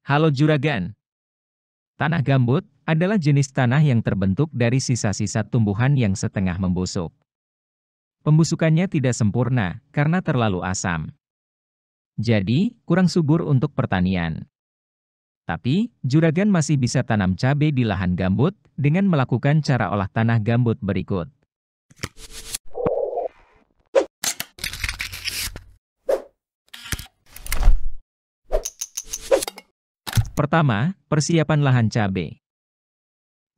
Halo juragan. Tanah gambut adalah jenis tanah yang terbentuk dari sisa-sisa tumbuhan yang setengah membusuk. Pembusukannya tidak sempurna karena terlalu asam. Jadi, kurang subur untuk pertanian. Tapi, juragan masih bisa tanam cabai di lahan gambut dengan melakukan cara olah tanah gambut berikut. Pertama, persiapan lahan cabai.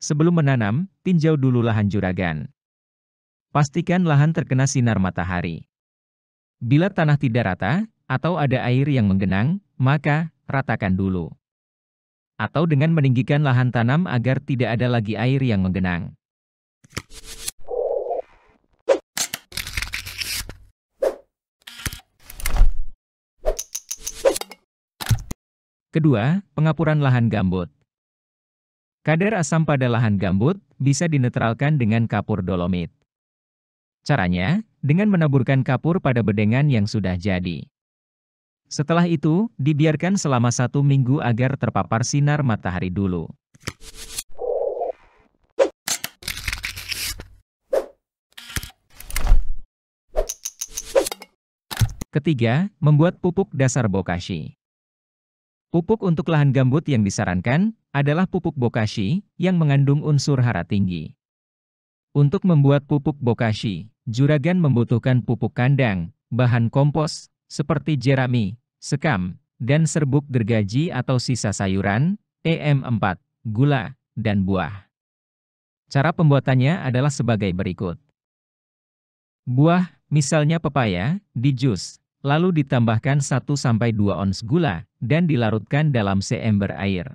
Sebelum menanam, tinjau dulu lahan juragan. Pastikan lahan terkena sinar matahari. Bila tanah tidak rata, atau ada air yang menggenang, maka ratakan dulu. Atau dengan meninggikan lahan tanam agar tidak ada lagi air yang menggenang. Kedua, pengapuran lahan gambut. Kadar asam pada lahan gambut bisa dinetralkan dengan kapur dolomit. Caranya, dengan menaburkan kapur pada bedengan yang sudah jadi. Setelah itu, dibiarkan selama satu minggu agar terpapar sinar matahari dulu. Ketiga, membuat pupuk dasar bokashi. Pupuk untuk lahan gambut yang disarankan adalah pupuk bokashi yang mengandung unsur hara tinggi. Untuk membuat pupuk bokashi, juragan membutuhkan pupuk kandang, bahan kompos, seperti jerami, sekam, dan serbuk gergaji atau sisa sayuran, EM4, gula, dan buah. Cara pembuatannya adalah sebagai berikut. Buah, misalnya pepaya, di jus lalu ditambahkan 1-2 ons gula, dan dilarutkan dalam seember air.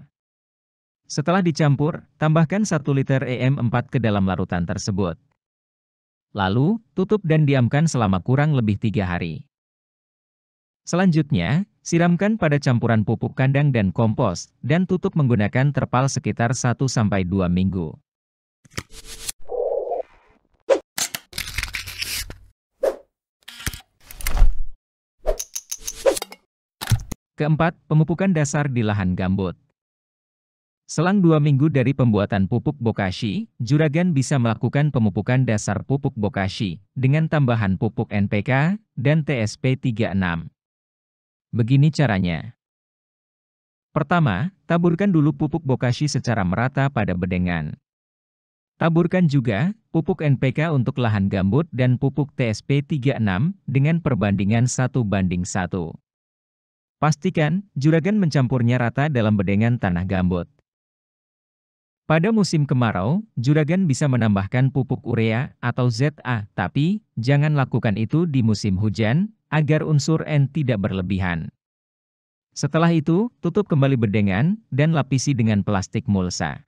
Setelah dicampur, tambahkan 1 liter e EM4 ke dalam larutan tersebut. Lalu, tutup dan diamkan selama kurang lebih 3 hari. Selanjutnya, siramkan pada campuran pupuk kandang dan kompos, dan tutup menggunakan terpal sekitar 1-2 minggu. Keempat, pemupukan dasar di lahan gambut. Selang dua minggu dari pembuatan pupuk bokashi, juragan bisa melakukan pemupukan dasar pupuk bokashi dengan tambahan pupuk NPK dan TSP 36. Begini caranya. Pertama, taburkan dulu pupuk bokashi secara merata pada bedengan. Taburkan juga pupuk NPK untuk lahan gambut dan pupuk TSP 36 dengan perbandingan satu banding satu. Pastikan, juragan mencampurnya rata dalam bedengan tanah gambut. Pada musim kemarau, juragan bisa menambahkan pupuk urea atau ZA, tapi jangan lakukan itu di musim hujan agar unsur N tidak berlebihan. Setelah itu, tutup kembali bedengan dan lapisi dengan plastik mulsa.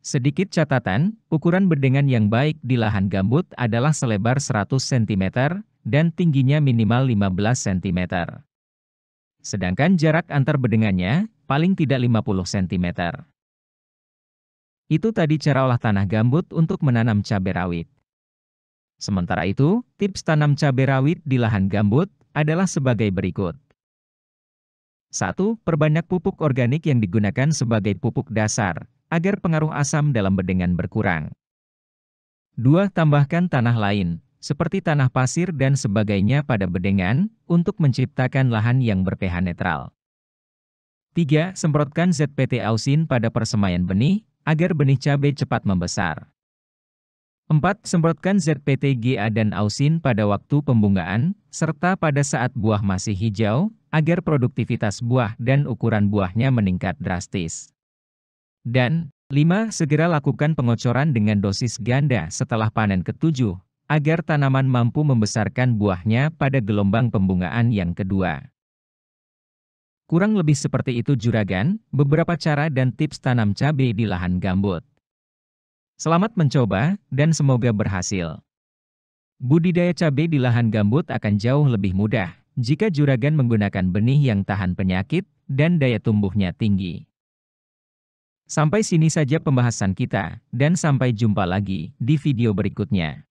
Sedikit catatan, ukuran bedengan yang baik di lahan gambut adalah selebar 100 cm dan tingginya minimal 15 cm sedangkan jarak antar bedengannya paling tidak 50 cm. Itu tadi cara olah tanah gambut untuk menanam cabai rawit. Sementara itu, tips tanam cabai rawit di lahan gambut adalah sebagai berikut. 1. Perbanyak pupuk organik yang digunakan sebagai pupuk dasar, agar pengaruh asam dalam bedengan berkurang. 2. Tambahkan tanah lain, seperti tanah pasir dan sebagainya pada bedengan, untuk menciptakan lahan yang berpH netral. 3. Semprotkan ZPT ausin pada persemaian benih, agar benih cabai cepat membesar. 4. Semprotkan ZPT GA dan ausin pada waktu pembungaan, serta pada saat buah masih hijau, agar produktivitas buah dan ukuran buahnya meningkat drastis. Dan, 5. Segera lakukan pengocoran dengan dosis ganda setelah panen ketujuh, agar tanaman mampu membesarkan buahnya pada gelombang pembungaan yang kedua. Kurang lebih seperti itu juragan, beberapa cara dan tips tanam cabai di lahan gambut. Selamat mencoba, dan semoga berhasil. Budidaya cabai di lahan gambut akan jauh lebih mudah, jika juragan menggunakan benih yang tahan penyakit, dan daya tumbuhnya tinggi. Sampai sini saja pembahasan kita, dan sampai jumpa lagi di video berikutnya.